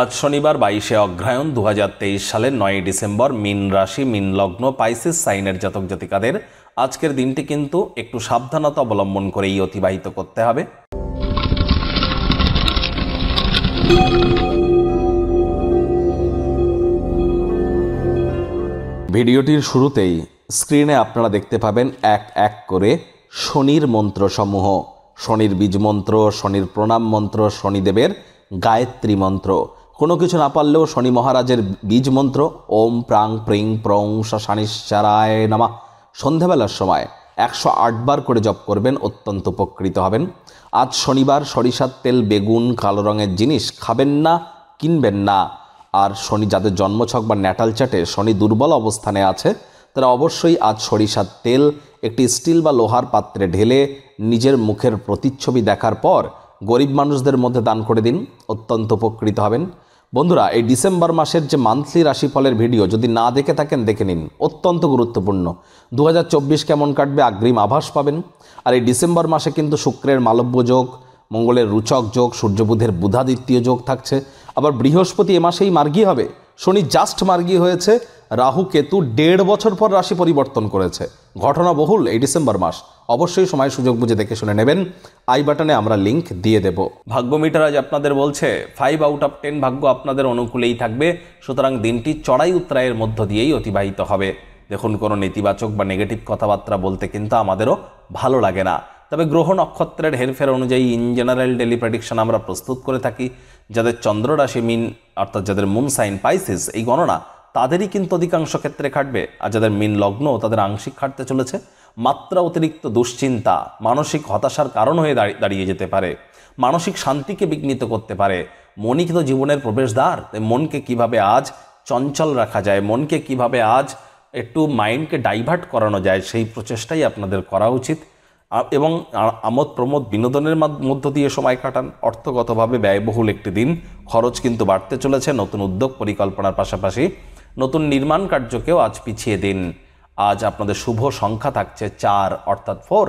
আজ শনিবার বাইশে অগ্রায়ণ দু সালের নয় ডিসেম্বর মিন রাশি মিন লগ্ন পাইসিস সাইনের জাতক জাতিকাদের আজকের দিনটি কিন্তু একটু সাবধানতা অবলম্বন করেই অতিবাহিত করতে হবে ভিডিওটির শুরুতেই স্ক্রিনে আপনারা দেখতে পাবেন এক এক করে শনির মন্ত্রসমূহ শনির বীজ মন্ত্র শনির প্রণাম মন্ত্র শনিদেবের গায়ত্রী মন্ত্র কোনো কিছু না পারলেও শনি মহারাজের বীজ মন্ত্র ওম প্রাং প্রিং প্রং শানিশ্চারায় নামা সন্ধ্যাবেলার সময় একশো আটবার করে জপ করবেন অত্যন্ত উপকৃত হবেন আজ শনিবার সরিষার তেল বেগুন কালো রঙের জিনিস খাবেন না কিনবেন না আর শনি যাদের জন্মছক বা ন্যাটাল চাটে শনি দুর্বল অবস্থানে আছে তারা অবশ্যই আজ সরিষার তেল একটি স্টিল বা লোহার পাত্রে ঢেলে নিজের মুখের প্রতিচ্ছবি দেখার পর গরিব মানুষদের মধ্যে দান করে দিন অত্যন্ত উপকৃত হবেন বন্ধুরা এই ডিসেম্বর মাসের যে মান্থলি রাশিফলের ভিডিও যদি না দেখে থাকেন দেখে নিন অত্যন্ত গুরুত্বপূর্ণ দু কেমন কাটবে আগ্রিম আভাস পাবেন আর এই ডিসেম্বর মাসে কিন্তু শুক্রের মালব্য যোগ মঙ্গলের রুচক যোগ সূর্যবুধের বুধাদিত্য যোগ থাকছে আবার বৃহস্পতি এ মাসেই মার্গী হবে শনি জাস্ট মার্গী হয়েছে রাহু কেতু দেড় বছর পর রাশি পরিবর্তন করেছে ঘটনা বহুল এই ডিসেম্বর মাস অবশ্যই সময় সুযোগ বুঝে দেখে শুনে নেবেন আই বাটনে আমরা লিংক দিয়ে দেব ভাগ্য মিটার আজ আপনাদের বলছে ফাইভ আউট অফ টেন ভাগ্য আপনাদের অনুকূলেই থাকবে সুতরাং দিনটি চড়াই উত্তরায়ের মধ্য দিয়েই অতিবাহিত হবে দেখুন কোনো নেতিবাচক বা নেগেটিভ কথাবার্তা বলতে কিন্তু আমাদেরও ভালো লাগে না তবে গ্রহ নক্ষত্রের হেরফের অনুযায়ী ইন জেনারেল ডেলি প্রেডিকশন আমরা প্রস্তুত করে থাকি যাদের চন্দ্ররাশি মিন অর্থাৎ যাদের মুন সাইন পাইসিস এই গণনা তাদেরই কিন্তু অধিকাংশ ক্ষেত্রে খাটবে আর যাদের মিন লগ্ন তাদের আংশিক খাটতে চলেছে মাত্রা অতিরিক্ত দুশ্চিন্তা মানসিক হতাশার কারণ হয়ে দাঁড়িয়ে যেতে পারে মানসিক শান্তিকে বিঘ্নিত করতে পারে মনই তো জীবনের প্রবেশদ্বার মনকে কিভাবে আজ চঞ্চল রাখা যায় মনকে কিভাবে আজ একটু মাইন্ডকে ডাইভার্ট করানো যায় সেই প্রচেষ্টাই আপনাদের করা উচিত এবং আমোদ প্রমোদ বিনোদনের মধ্য দিয়ে সময় কাটান অর্থগতভাবে ব্যয়বহুল একটি দিন খরচ কিন্তু বাড়তে চলেছে নতুন উদ্যোগ পরিকল্পনার পাশাপাশি নতুন নির্মাণ কার্যকেও আজ পিছিয়ে দিন আজ আপনাদের শুভ সংখ্যা থাকছে চার অর্থাৎ ফোর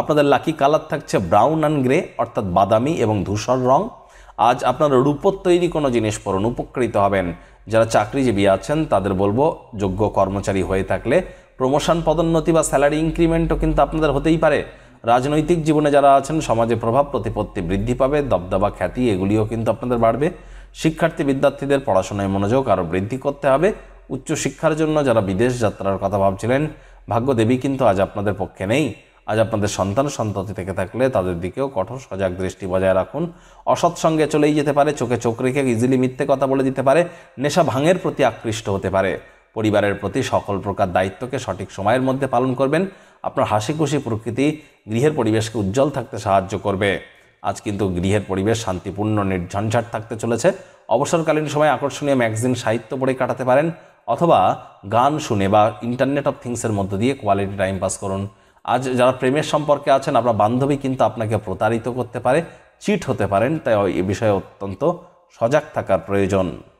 আপনাদের লাকি কালার থাকছে ব্রাউন অ্যান্ড গ্রে অর্থাৎ বাদামি এবং ধূসর রং আজ আপনারা রূপত তৈরি কোনো জিনিস পড়ুন উপকৃত হবেন যারা চাকরিজীবী আছেন তাদের বলবো যোগ্য কর্মচারী হয়ে থাকলে প্রমোশন পদোন্নতি বা স্যালারি ইনক্রিমেন্টও কিন্তু আপনাদের হতেই পারে রাজনৈতিক জীবনে যারা আছেন সমাজে প্রভাব প্রতিপত্তি বৃদ্ধি পাবে দবদবা খ্যাতি এগুলিও কিন্তু আপনাদের বাড়বে শিক্ষার্থী বিদ্যার্থীদের পড়াশোনায় মনোযোগ আরও বৃদ্ধি করতে হবে উচ্চশিক্ষার জন্য যারা বিদেশ যাত্রার কথা ভাবছিলেন ভাগ্যদেবী কিন্তু আজ আপনাদের পক্ষে নেই আজ আপনাদের সন্তান সন্ততি থেকে থাকলে তাদের দিকেও কঠোর সজাগ দৃষ্টি বজায় রাখুন অসৎ সঙ্গে চলেই যেতে পারে চোখে চোখ রেখে ইজিলি মিথ্যে কথা বলে দিতে পারে নেশা ভাঙের প্রতি আকৃষ্ট হতে পারে পরিবারের প্রতি সকল প্রকার দায়িত্বকে সঠিক সময়ের মধ্যে পালন করবেন আপনার হাসি খুশি প্রকৃতি গৃহের পরিবেশকে উজ্জ্বল থাকতে সাহায্য করবে আজ কিন্তু গৃহের পরিবেশ শান্তিপূর্ণ নির্ঝঞ্ঝাট থাকতে চলেছে অবসরকালীন সময় আকর্ষণীয় ম্যাগজিন সাহিত্য পড়ে কাটাতে পারেন অথবা গান শুনে বা ইন্টারনেট অফ থিংসের মধ্য দিয়ে কোয়ালিটি টাইম পাস করুন আজ যারা প্রেমের সম্পর্কে আছেন আপনার বান্ধবী কিন্তু আপনাকে প্রতারিত করতে পারে চিট হতে পারেন তাই এ বিষয়ে অত্যন্ত সজাগ থাকার প্রয়োজন